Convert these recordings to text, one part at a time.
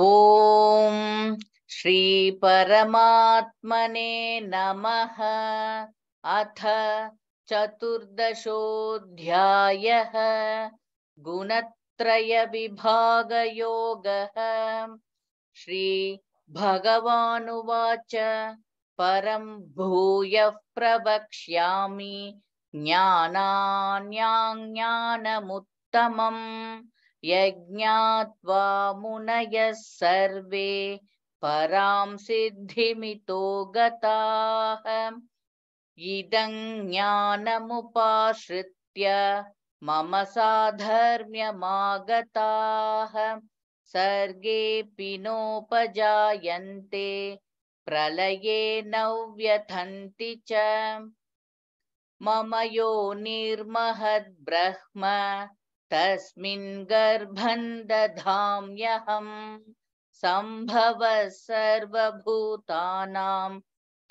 ॐ श्रीपरमात्मने नमः अथ चतुर्दशोऽध्यायः गुणत्रयविभागयोगः श्रीभगवानुवाच परं भूयः प्रवक्ष्यामि ज्ञानान्याज्ञानमुत्तमम् यज्ञात्वा मुनयः सर्वे परां सिद्धिमितो गताः इदं ज्ञानमुपाश्रित्य मम साधर्म्यमागताः सर्गेऽपि नोपजायन्ते प्रलये न व्यथन्ति च मम निर्महद्ब्रह्म तस्मिन् गर्भं दधाम्यहम् संभव सर्वभूतानां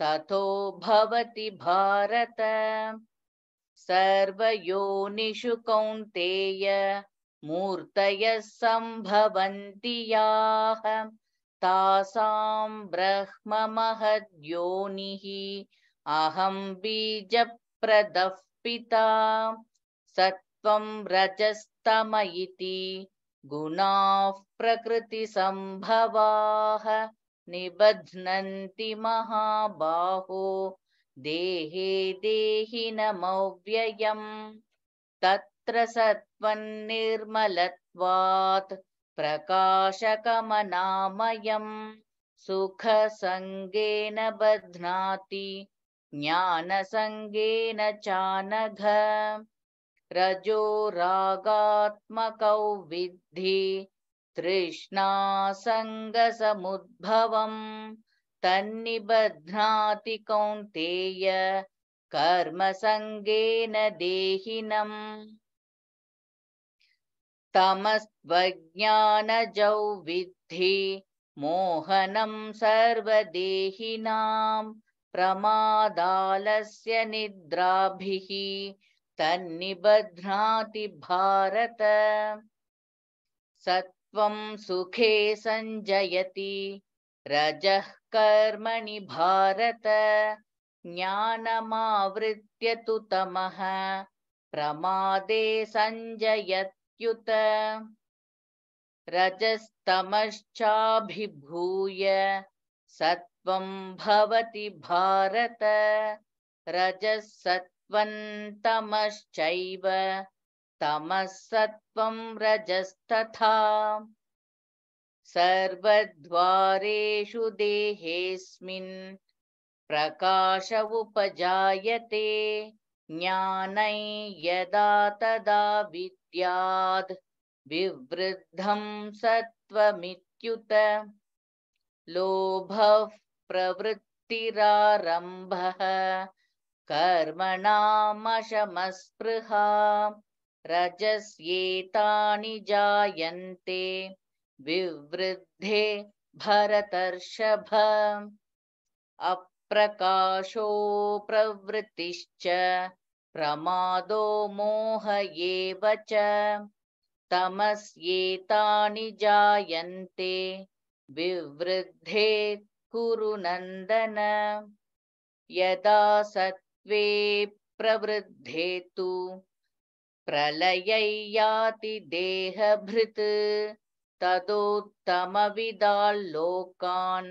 ततो भवति भारत सर्वयोनिषु कौन्तेय मूर्तयः सम्भवन्ति याः तासां ब्रह्ममहद्योनिः अहं बीजप्रदः पिता सत्त्वं रजस् उत्तम इति गुणाः प्रकृतिसम्भवाः निबध्नन्ति महाबाहो देहे देहिनमव्ययम् त्र सत्त्वन्निर्मलत्वात् प्रकाशकमनामयम् सुखसङ्गेन बध्नाति ज्ञानसङ्गेन चानघ रजो रागात्मकौ विद्धि तृष्णासङ्गसमुद्भवम् कौन्तेय कर्मसङ्गेन देहिनम् तमस्त्वज्ञानजौ विद्धि मोहनम् सर्वदेहिनां प्रमादालस्य निद्राभिः तन्निबध्नाति भारत सत्वं सुखे संजयति रजः कर्मणि भारत ज्ञानमावृत्य तु तमः प्रमादे सञ्जयत्युत रजस्तमश्चाभिभूय सत्त्वं भवति भारत रजः तमःसत्त्वं रजस्तथा सर्वद्वारेषु देहेऽस्मिन् उपजायते ज्ञानै यदा तदा विद्याद् विवृद्धं सत्त्वमित्युत प्रवृत्तिरारम्भः कर्मणामशमस्पृहा रजस्येतानि जायन्ते विवृद्धे भरतर्षभ प्रवृत्तिश्च प्रमादो मोह एव च तमस्येतानि जायन्ते विवृद्धे कुरुनन्दन यदा वे प्रवृद्धे तु प्रलयै देहभृत् तदोत्तमविदाल्लोकान्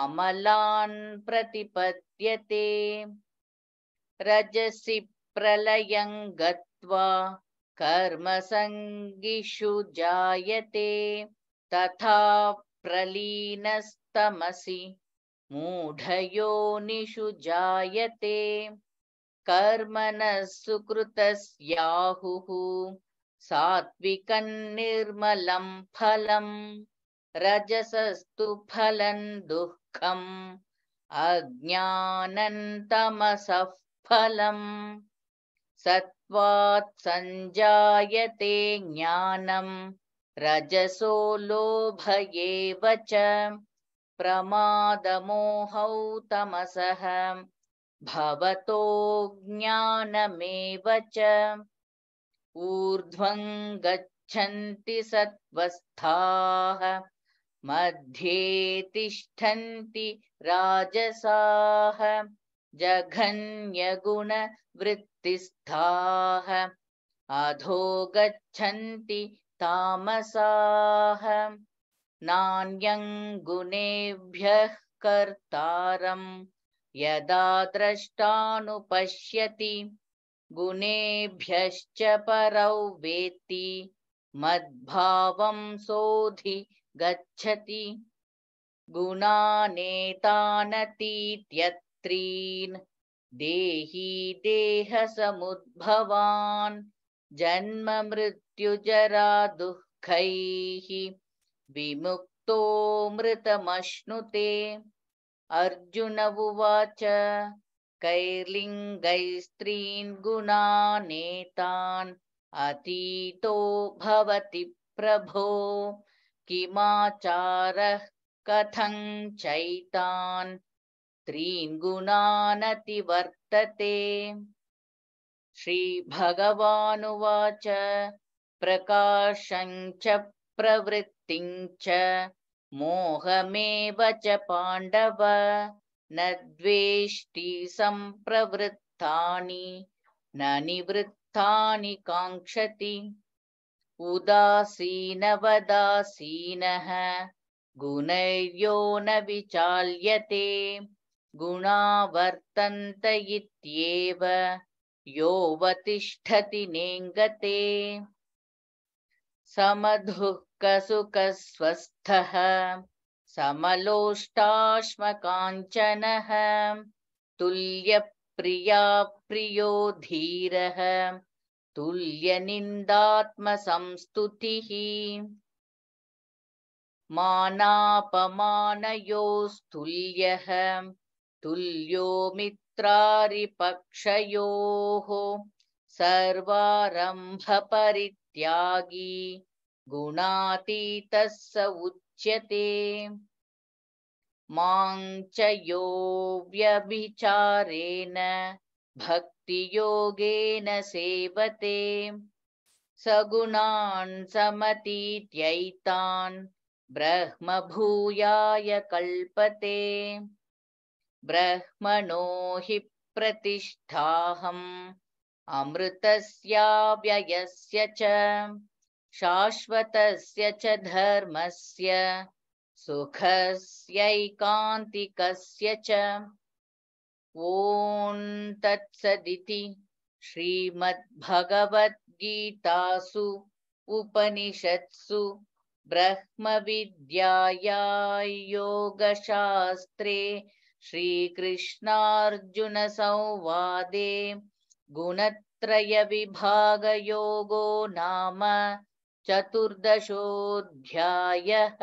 अमलान् प्रतिपद्यते रजसि प्रलयं गत्वा कर्मसङ्गिषु जायते तथा प्रलीनस्तमसि मूढयोनिषु जायते कर्मणः सुकृतस्याहुः सात्विकं निर्मलं फलम् रजसस्तु फलं दुःखम् अज्ञानन्तमसः फलम् सत्त्वात् सञ्जायते ज्ञानम् रजसो लोभयेव च प्रमादमोह तमस ज्ञानमेव च ऊर्ध्वं गच्छन्ति सत्त्वस्थाः मध्ये तिष्ठन्ति राजसाः वृत्तिस्थाः अधो गच्छन्ति तामसाः नान्यङ्गुणेभ्यः कर्तारम् यदा द्रष्टानुपश्यति गुणेभ्यश्च परौ वेत्ति मद्भावं सोधि गच्छति गुणानेतानतीत्यत्रीन् देही देहसमुद्भवान् जन्ममृत्युजरा दुःखैः विमुक्तो मृतमश्नुते अर्जुन उवाच कैर्लिङ्गैस्त्रीन् गुणानेतान् अतीतो भवति प्रभो किमाचारः कथं चैतान् त्रीन् गुणानतिवर्तते श्रीभगवानुवाच प्रकाशं च प्रवृत्तिञ्च मोहमेव च पाण्डव न द्वेष्टि सम्प्रवृत्तानि न निवृत्तानि काङ्क्षति उदासीनवदासीनः गुणैर्यो न विचाल्यते गुणा वर्तन्त इत्येव योऽवतिष्ठति नेङ्गते समधुःखसुखस्वस्थः समलोष्टाश्मकाञ्चनः तुल्यप्रिया प्रियो धीरः तुल्यनिन्दात्मसंस्तुतिः मानापमानयोस्तुल्यः तुल्यो मित्रारिपक्षयोः सर्वारम्भपरि त्यागी गुणातीतः स उच्यते मां च यो सेवते सगुणान् समतीत्यैतान् भूयाय कल्पते ब्रह्मणो हि प्रतिष्ठाहम् अमृतस्याव्ययस्य च शाश्वतस्य च धर्मस्य सुखस्यैकान्तिकस्य च ॐ तत्सदिति श्रीमद्भगवद्गीतासु उपनिषत्सु ब्रह्मविद्यायां योगशास्त्रे श्रीकृष्णार्जुनसंवादे गुणत्रयविभागयोगो नाम चतुर्दशोऽध्यायः